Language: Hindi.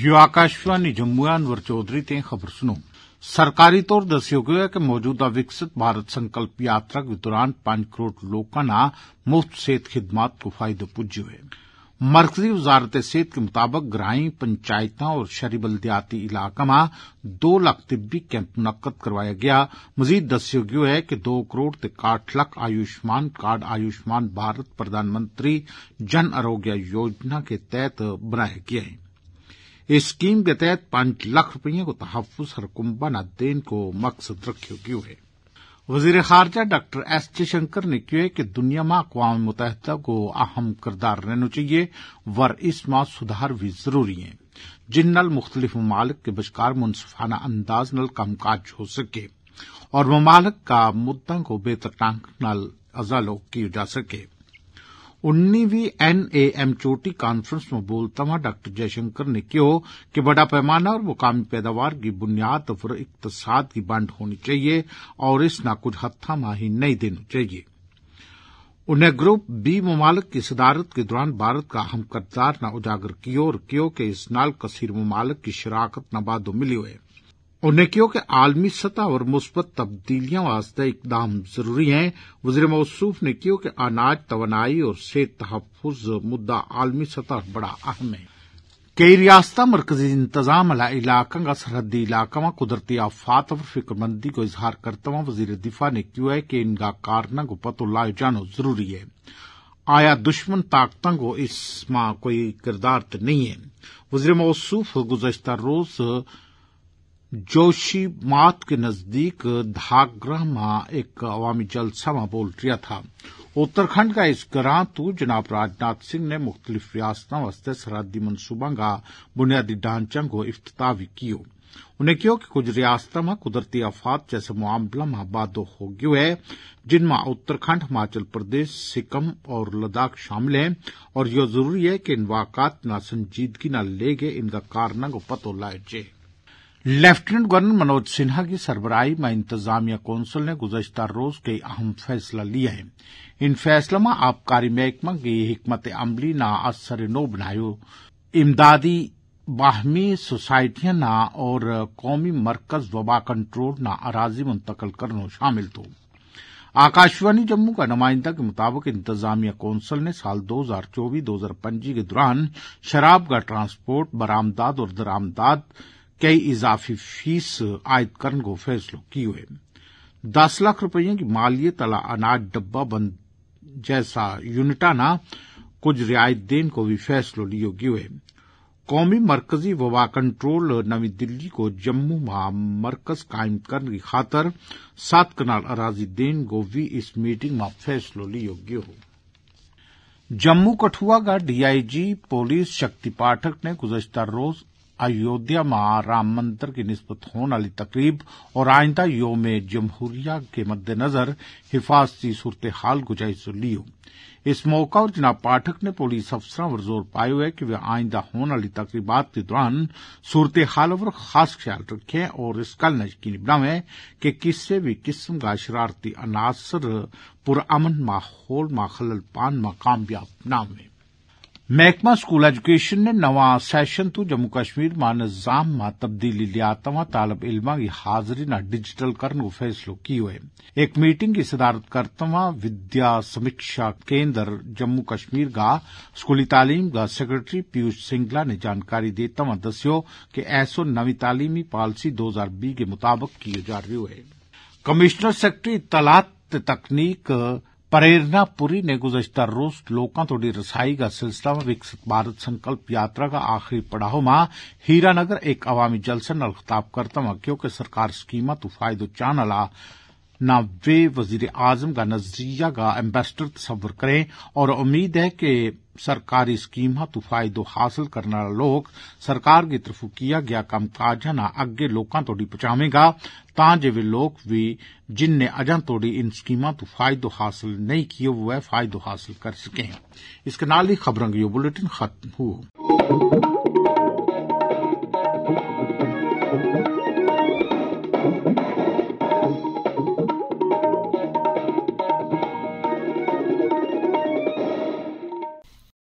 यो आकाशवाणी जम्मू अनवर चौधरी ते खबर सुनो सरकारी तौर दस्यो गयो है कि मौजूदा विकसित भारत संकल्प यात्रा के दौरान पंज करोड़ लोगों मुफ्त सेहत खिदमात को फायदे पुजो है मरकजी वजारत सेहत के मुताबिक ग्रांई पंचायत और शहरी बलदियाती इलाका में दो लाख तिब्बी कैंप मुनद करवाया गया मजीद दस्यो गयो है कि दो करोड़ ते काट्ठ लक्ख आयुष्मान कार्ड आयुष्मान भारत प्रधानमंत्री जन आरोग्य योजना के तहत बनाया गया है इस स्कीम के तहत पांच लाख रूपये को तहफ़ बना देन को मकसद रखियो गयो है वजीर खारजा डॉक्टर एस जयशंकर ने क्यों कि दुनिया में अकवा मुतहदा को अहम किरदार रहना चाहिए वर इसमें सुधार भी जरूरी है जिन नल मुख्तलिफ ममालिक के बचकार मुनसफाना अंदाज नल कामकाज हो सके और ममालिक का मुद्दा को बेहतर टांग नल अजालो किया जा सके 19वीं एनएएम चोटी कॉन्फ्रेंस में बोलता हुआ डॉ जयशंकर ने कहो कि बड़ा पैमाना और मुकामी पैदावार की बुनियाद और इकतसाद की बंड होनी चाहिए और इस ना कुछ हत्थामाही नहीं देनी चाहिए उन्हें ग्रुप बी ममालक की सदारत के दौरान भारत का अहम करदार न उजागर कियो और कियो के इस नाल कसीर ममालक की शराकत नबादो मिली हुए उन्होंने कहा कि आलमी सतह और मुस्बत तब्दीलियां वास्ते इकदाम जरूरी हैं वजीर मौसूफ ने कहा कि अनाज तोानाई और सेहत तहफ़ मुद्दा आलमी सतह पर बड़ा अहम है कई रियासत मरकजी इंतजाम आला इलाका का सरहदी इलाका व कुदरती आफात और फिक्रमंदी को इजहार करते हुए वजीर दिफा ने कहा है कि इनका कारना को पतो लाए जानो जरूरी है आया दुश्मन ताकतों को इसमें कोई किरदार तो नहीं है वजीर मौसूफ गुजशत रोज़ जोशी मात के नजदीक धागरा में एक अवामी जलसा में बोल रहा था उत्तराखंड का इस ग्रां तू जनाब राजनाथ सिंह ने मुख्तलिफ रियासतों वास्ते सरहदी मनसूबा का बुनियादी ढांचा को इफ्ताह भी कियो उन्हें क्यों कि कुछ रियासतों में कुदरती आफात जैसे मामला में वादो हो गयो है जिनमें उत्तराखंड हिमाचल प्रदेश सिक्किम और लद्दाख शामिल हैं और यह जरूरी है कि इन वाकत न संजीदगी न ले गए इनका कारना को पतो लाए जाए लेफ्टिनेंट गवर्नर मनोज सिन्हा की सरबराही में इंतजामिया कौंसिल ने गुजशत रोज कई अहम फैसला लिए हैं इन फैसलों में आबकारी महकमा की हमत अमली ना असर नो बनायो इमदादी बाहमी सोसाइटियां ना और कौमी मरकज वबा कंट्रोल ना अराजी मुंतकल करनो शामिल थो तो। आकाशवाणी जम्मू का नुमाइंदा के मुताबिक इंतजामिया कौंसिल ने साल 2024-2025 के दौरान शराब का ट्रांसपोर्ट बरामदाद और दरामदाद कई इजाफी फीस आयद करने को फैसलो कियो हुए दस लाख रूपये की मालिय तला अनाज डब्बा बंद जैसा यूनिटा ना कुछ रियायत देने को भी फैसलो लियो गये कौमी मरकजी वबा कंट्रोल नवी दिल्ली को जम्मू महा मरकज कायम करने की खातर सात कनाल अराजी देने को भी इस मीटिंग में फैसलो लियो गयो जम्मू कठुआ का डीआईजी पुलिस शक्ति पाठक ने गुजश्ता रोज अयोध्या मां राम मंदिर की नस्बत होने वाली तकरीब और आइंदा योम जमहूरिया के मद्देनजर हिफाजती सूरत हाल जायजो लियो इस मौका और जिना पाठक ने पुलिस अफसर पर जोर पायो है कि वे आइंदा होने वाली तकरीबात के दौरान सूरत हाल पर खास ख्याल रखें और इस गल ने यकीनी बनावें कि किसी भी किस्म का शरारती अनासर पुरअमन माहौल माखल खलल पान मा कामयाब न महकमा स्कूल एजुकेशन ने नवा सैशन तू जम्मू कश्मीर मा निज़ाम मा तब्दीली लिया तवा तालब इलमा की हाज़री न डिजिटल करने को फैसलो की हुए एक मीटिंग की सदारत करतवा विद्या समीक्षा केंद्र जम्मू कश्मीर गा स्कूली तालीम गा सैक्रेटरी पीयूष सिंगला ने जानकारी दे तवा दस्यो जे ऐसो नवी तालीमी पॉलिसी दो हजार बीह् के मुताबिक किए जा रही है कमिश्नर सेक्रेटरी ते तकनीक प्रेरणा पुरी ने गुजश्ता रोज लोगों तोड़ी रसाई का सिलसिला में विकसित भारत संकल्प यात्रा का आखिरी पड़ाव में हीरानगर एक अवामी जलसन खिताब करता क्योंकि सरकार तू फायदो आला न वे वजीर आजम का नजरिया का एम्बेसडर तस्वर करें और उम्मीद है कि सरकारी स्कीम तो फायदो हासिल करने वाला लोग सरकार की तरफ किया गया काज ना अगे लोगों तोड़ी पहुंचावेगा ताजे वे लोग भी जिन्हें अजा तोड़ी इन स्कीम तो फायदो हासिल नहीं किए वह फायदो हासिल कर सकें इसके नाल ही खबरों का यह बुलेटिन खत्म हुआ